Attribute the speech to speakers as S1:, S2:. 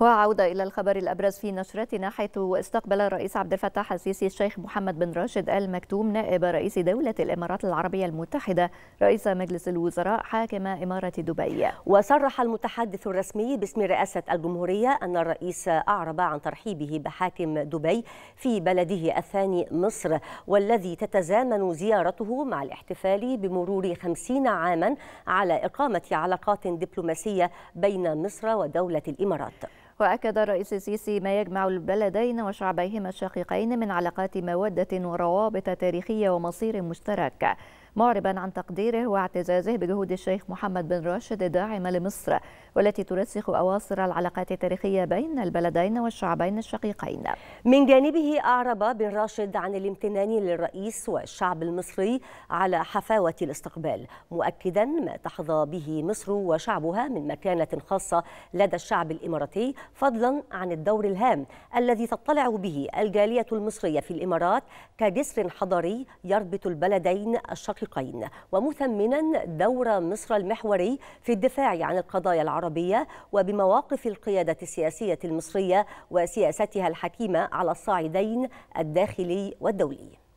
S1: وعودة إلى الخبر الأبرز في نشرتنا حيث استقبل الرئيس عبد الفتاح السيسي الشيخ محمد بن راشد آل مكتوم نائب رئيس دولة الإمارات العربية المتحدة رئيس
S2: مجلس الوزراء حاكم إمارة دبي وصرح المتحدث الرسمي باسم رئاسة الجمهورية أن الرئيس أعرب عن ترحيبه بحاكم دبي في بلده الثاني مصر والذي تتزامن زيارته مع الاحتفال بمرور خمسين عاما على إقامة علاقات دبلوماسية بين مصر ودولة الإمارات
S1: وأكد الرئيس السيسي ما يجمع البلدين وشعبيهما الشقيقين من علاقات مودة وروابط تاريخية ومصير مشترك معربا عن تقديره واعتزازه بجهود الشيخ محمد بن راشد الداعمة لمصر والتي ترسخ أواصر العلاقات
S2: التاريخية بين البلدين والشعبين الشقيقين من جانبه أعرب بن راشد عن الامتنان للرئيس والشعب المصري على حفاوة الاستقبال مؤكدا ما تحظى به مصر وشعبها من مكانة خاصة لدى الشعب الإماراتي فضلا عن الدور الهام الذي تطلع به الجالية المصرية في الإمارات كجسر حضاري يربط البلدين الشقيقين ومثمنا دور مصر المحوري في الدفاع عن القضايا العربية وبمواقف القيادة السياسية المصرية وسياستها الحكيمة على الصاعدين الداخلي والدولي